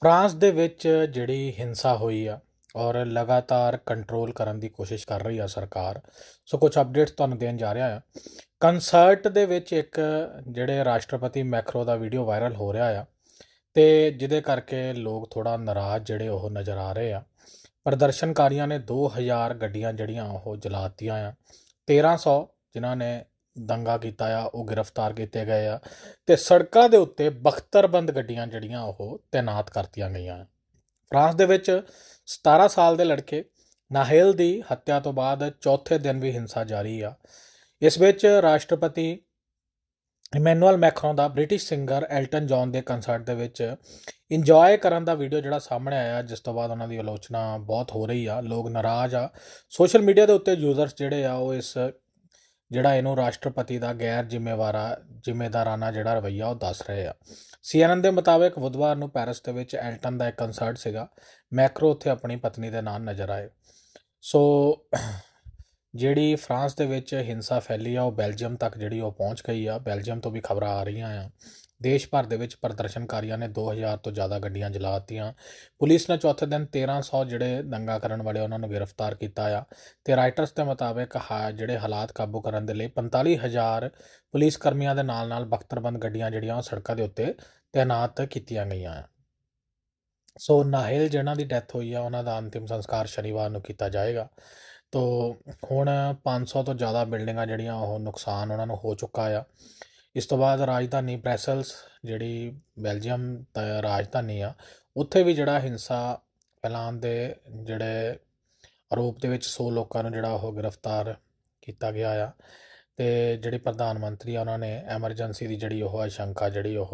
France ਦੇ ਵਿੱਚ ਜਿਹੜੀ ਹਿੰਸਾ ਹੋਈ ਆ ਔਰ ਲਗਾਤਾਰ ਕੰਟਰੋਲ ਕਰਨ ਦੀ ਕੋਸ਼ਿਸ਼ ਕਰ ਰਹੀ ਆ ਸਰਕਾਰ ਸੋ ਕੁਝ ਅਪਡੇਟਸ ਤੁਹਾਨੂੰ ਦੇਣ ਜਾ ਰਿਹਾ ਆ ਕਨਸਰਟ ਦੇ ਵਿੱਚ ਇੱਕ ਜਿਹੜੇ ਰਾਸ਼ਟਰਪਤੀ ਮੈਕਰੋ ਦਾ ਵੀਡੀਓ ਵਾਇਰਲ ਹੋ ਰਿਹਾ ਆ ਤੇ ਜਿਹਦੇ ਕਰਕੇ ਲੋਕ ਥੋੜਾ ਨਾਰਾਜ਼ ਜਿਹੜੇ ਉਹ ਨਜ਼ਰ ਆ ਰਹੇ ਆ ਪ੍ਰਦਰਸ਼ਨਕਾਰੀਆਂ ਨੇ 2000 ਗੱਡੀਆਂ ਜਿਹੜੀਆਂ ਉਹ ਜਲਾਤੀਆਂ ਆ 1300 ਜਿਨ੍ਹਾਂ ਨੇ ਦੰਗਾ ਕੀਤਾ ਆ ਉਹ ਗ੍ਰਿਫਤਾਰ ਕੀਤੇ ਗਏ ਆ ਤੇ ਸੜਕਾਂ ਦੇ ਉੱਤੇ ਬਖਤਰਬੰਦ ਗੱਡੀਆਂ ਜਿਹੜੀਆਂ ਉਹ ਤੈਨਾਤ ਕਰਤੀਆਂ ਗਈਆਂ ਫਰਾਂਸ ਦੇ ਵਿੱਚ 17 ਸਾਲ ਦੇ ਲੜਕੇ ਨਾਹੇਲ ਦੀ ਹੱਤਿਆ ਤੋਂ ਬਾਅਦ ਚੌਥੇ ਦਿਨ ਵੀ ਹਿੰਸਾ ਜਾਰੀ ਆ ਇਸ ਵਿੱਚ ਰਾਸ਼ਟਰਪਤੀ ਇਮੈਨੂਅਲ ਮੈਕਰੋਂ ਦਾ ਬ੍ਰਿਟਿਸ਼ ਸਿੰਗਰ ਐਲਟਨ ਜੌਨ ਦੇ ਕਨਸਰਟ ਦੇ ਵਿੱਚ ਇੰਜੋਏ ਕਰਨ ਦਾ ਵੀਡੀਓ ਜਿਹੜਾ ਸਾਹਮਣੇ ਆਇਆ ਜਿਸ ਤੋਂ ਬਾਅਦ ਉਹਨਾਂ ਦੀ ਆਲੋਚਨਾ ਬਹੁਤ ਹੋ ਰਹੀ ਆ ਲੋਕ ਨਾਰਾਜ਼ ਆ ਸੋਸ਼ਲ ਮੀਡੀਆ ਦੇ ਉੱਤੇ ਯੂਜ਼ਰਸ ਜਿਹੜੇ ਆ ਉਹ ਇਸ ਜਿਹੜਾ ਇਹਨੂੰ ਰਾਸ਼ਟਰਪਤੀ ਦਾ ਗੈਰ ਜ਼ਿੰਮੇਵਾਰਾ ਜ਼ਿੰਮੇਦਾਰਾਨਾ ਜਿਹੜਾ ਰਵਈਆ ਉਹ ਦੱਸ ਰਹੇ ਆ ਸੀਐਨਐਨ ਦੇ ਮੁਤਾਬਕ ਬੁੱਧਵਾਰ ਨੂੰ ਪੈਰਿਸ ਦੇ ਵਿੱਚ ਐਲਟਨ ਦਾ ਇੱਕ ਕਨਸਰਟ ਸੀਗਾ ਮੈਕਰੋ ਉੱਥੇ ਆਪਣੀ ਪਤਨੀ ਦੇ ਨਾਲ ਨਜ਼ਰ ਆਏ ਸੋ ਜਿਹੜੀ ਫਰਾਂਸ ਦੇ ਵਿੱਚ ਹਿੰਸਾ ਫੈਲੀ ਆ ਉਹ ਬੈਲਜੀਅਮ ਤੱਕ ਜਿਹੜੀ ਉਹ ਪਹੁੰਚ ਗਈ ਆ ਬੈਲਜੀਅਮ ਤੋਂ ਵੀ ਖਬਰਾਂ ਆ ਰਹੀਆਂ ਆ ਦੇਸ਼ ਭਰ ਦੇ ਵਿੱਚ ਪ੍ਰਦਰਸ਼ਨਕਾਰੀਆਂ ਨੇ 2000 ਤੋਂ ਜ਼ਿਆਦਾ ਗੱਡੀਆਂ ਜਲਾ ਦਿੱਤੀਆਂ ਪੁਲਿਸ ਨੇ ਚੌਥੇ ਦਿਨ 1300 ਜਿਹੜੇ ਦੰਗਾ ਕਰਨ ਵਾਲੇ ਉਹਨਾਂ ਨੂੰ ਗ੍ਰਿਫਤਾਰ ਕੀਤਾ ਆ ਤੇ ਰਾਈਟਰਸ ਦੇ ਮੁਤਾਬਕ ਜਿਹੜੇ ਹਾਲਾਤ ਕਾਬੂ ਕਰਨ ਦੇ ਲਈ 45000 ਪੁਲਿਸ ਕਰਮੀਆਂ ਦੇ ਨਾਲ-ਨਾਲ ਬਖਤਰਬੰਦ ਗੱਡੀਆਂ ਜਿਹੜੀਆਂ ਉਹ ਸੜਕਾਂ ਦੇ ਉੱਤੇ ਤਾਇਨਾਤ ਕੀਤੀਆਂ ਗਈਆਂ ਆ ਸੋ ਨਾਹਿਲ ਜਿਹਨਾਂ ਦੀ ਡੈਥ ਹੋਈ ਆ ਉਹਨਾਂ ਦਾ ਅੰਤਿਮ ਸੰਸਕਾਰ ਸ਼ਨੀਵਾਰ ਨੂੰ ਕੀਤਾ ਜਾਏਗਾ ਤੋ ਹੁਣ 500 ਤੋਂ ਜ਼ਿਆਦਾ ਬਿਲਡਿੰਗਾਂ ਜਿਹੜੀਆਂ ਉਹ ਨੁਕਸਾਨ ਉਹਨਾਂ ਨੂੰ ਹੋ ਚੁੱਕਾ ਆ ਇਸ ਤੋਂ ਬਾਅਦ ਰਾਜਧਾਨੀ ਬ੍ਰੈਸਲਸ ਜਿਹੜੀ ਬੈਲਜੀਅਮ ਦਾ ਰਾਜਧਾਨੀ ਆ ਉੱਥੇ ਵੀ ਜਿਹੜਾ ਹਿੰਸਾ ਫੈਲਾਨ ਦੇ ਜਿਹੜੇ ਆਰੋਪ ਦੇ ਵਿੱਚ 100 ਲੋਕਾਂ ਨੂੰ ਜਿਹੜਾ ਉਹ ਗ੍ਰਿਫਤਾਰ ਕੀਤਾ ਗਿਆ ਆ ਤੇ ਜਿਹੜੇ ਪ੍ਰਧਾਨ ਮੰਤਰੀ ਆ ਉਹਨਾਂ ਨੇ ਐਮਰਜੈਂਸੀ ਦੀ ਜਿਹੜੀ ਉਹ ਆਸ਼ੰਕਾ ਜਿਹੜੀ ਉਹ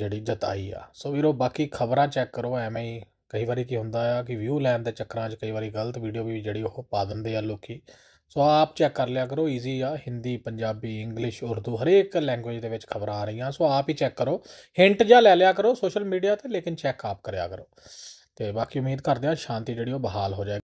ਜਿਹੜੀ ਜਤਾਈ ਆ ਸੋ ਵੀਰੋ ਬਾਕੀ ਖਬਰਾਂ ਚੈੱਕ ਕਰੋ ਐਵੇਂ ਹੀ ਕਈ ਵਾਰੀ ਕੀ ਹੁੰਦਾ ਆ ਕਿ ਵਿਊ ਲੈਣ ਦੇ ਚੱਕਰਾਂ 'ਚ ਕਈ ਵਾਰੀ ਗਲਤ ਵੀਡੀਓ ਵੀ ਜਿਹੜੀ ਉਹ ਪਾ ਦਿੰਦੇ ਆ ਲੋਕੀ ਸੋ ਆਪ ਚੈੱਕ ਕਰ ਲਿਆ ਕਰੋ ਈਜ਼ੀ ਆ ਹਿੰਦੀ ਪੰਜਾਬੀ ਇੰਗਲਿਸ਼ ਉਰਦੂ ਹਰੇਕ ਲੈਂਗੁਏਜ ਦੇ ਵਿੱਚ ਖਬਰਾਂ ਆ ਰਹੀਆਂ ਸੋ ਆਪ ਹੀ ਚੈੱਕ ਕਰੋ ਹਿੰਟ ਜਾਂ ਲੈ ਲਿਆ ਕਰੋ ਸੋਸ਼ਲ ਮੀਡੀਆ ਤੇ ਲੇਕਿਨ ਚੈੱਕ ਆਪ ਕਰਿਆ ਕਰੋ ਤੇ ਬਾਕੀ ਉਮੀਦ ਕਰਦੇ ਆ ਸ਼ਾਂਤੀ ਜਿਹੜੀ ਉਹ ਬਹਾਲ ਹੋ ਜਾਏ